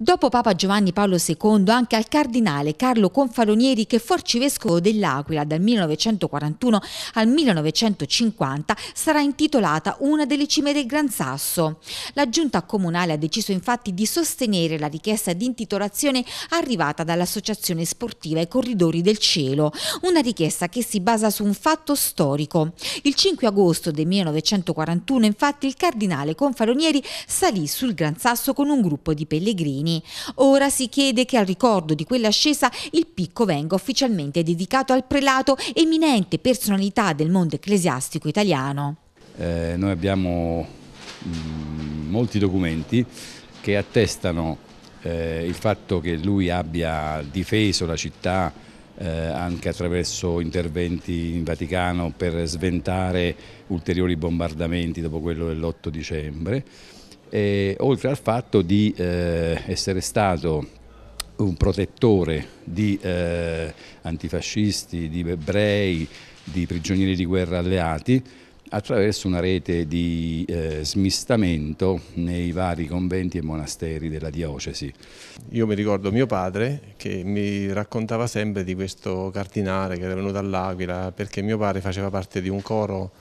Dopo Papa Giovanni Paolo II anche al cardinale Carlo Confalonieri che fu arcivescovo dell'Aquila dal 1941 al 1950 sarà intitolata una delle cime del Gran Sasso. La giunta comunale ha deciso infatti di sostenere la richiesta di intitolazione arrivata dall'associazione sportiva I Corridori del Cielo, una richiesta che si basa su un fatto storico. Il 5 agosto del 1941 infatti il cardinale Confalonieri salì sul Gran Sasso con un gruppo di pellegrini anni. Ora si chiede che al ricordo di quell'ascesa il picco venga ufficialmente dedicato al prelato eminente personalità del mondo ecclesiastico italiano. Eh, noi abbiamo mm, molti documenti che attestano eh, il fatto che lui abbia difeso la città eh, anche attraverso interventi in Vaticano per sventare ulteriori bombardamenti dopo quello dell'8 dicembre e, oltre al fatto di eh, essere stato un protettore di eh, antifascisti, di ebrei, di prigionieri di guerra alleati attraverso una rete di eh, smistamento nei vari conventi e monasteri della diocesi. Io mi ricordo mio padre che mi raccontava sempre di questo cardinale che era venuto all'Aquila perché mio padre faceva parte di un coro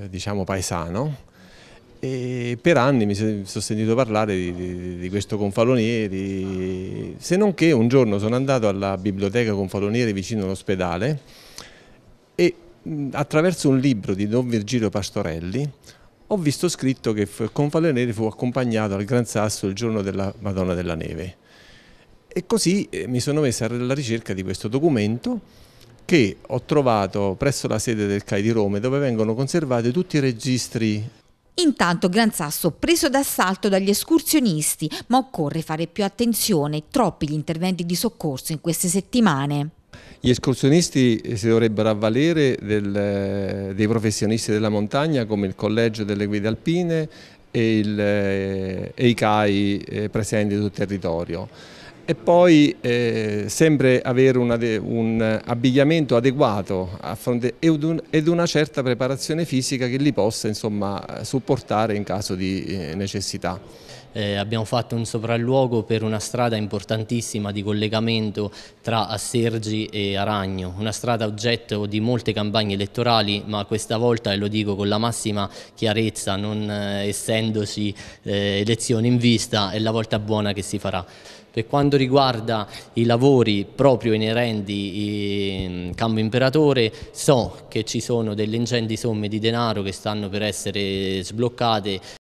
eh, diciamo paesano e per anni mi sono sentito parlare di, di, di, questo Confalonieri, se non che un giorno sono andato alla biblioteca Confalonieri vicino all'ospedale e attraverso un libro di Don Virgilio Pastorelli ho visto scritto che Confalonieri fu accompagnato al Gran Sasso il giorno della Madonna della Neve. E così eh, mi sono messo alla ricerca di questo documento che ho trovato presso la sede del CAI di Roma dove vengono conservati tutti i registri Intanto Gran Sasso preso d'assalto dagli escursionisti, ma occorre fare più attenzione, troppi gli interventi di soccorso in queste settimane. Gli escursionisti eh, si dovrebbero avvalere del, eh, dei professionisti della montagna come il Collegio delle Guide Alpine e, il, eh, e i CAI presenti sul territorio e poi eh, sempre avere un, un abbigliamento adeguato fronte, ed, un, ed, una certa preparazione fisica che li possa insomma, supportare in caso di eh, necessità. Eh, abbiamo fatto un sopralluogo per una strada importantissima di collegamento tra Assergi e Aragno, una strada oggetto di molte campagne elettorali, ma questa volta, e lo dico con la massima chiarezza, non eh, essendoci eh, elezioni in vista, è la volta buona che si farà. Per quanto riguarda i lavori proprio inerenti al mm, Campo Imperatore, so che ci sono delle ingenti somme di denaro che stanno per essere sbloccate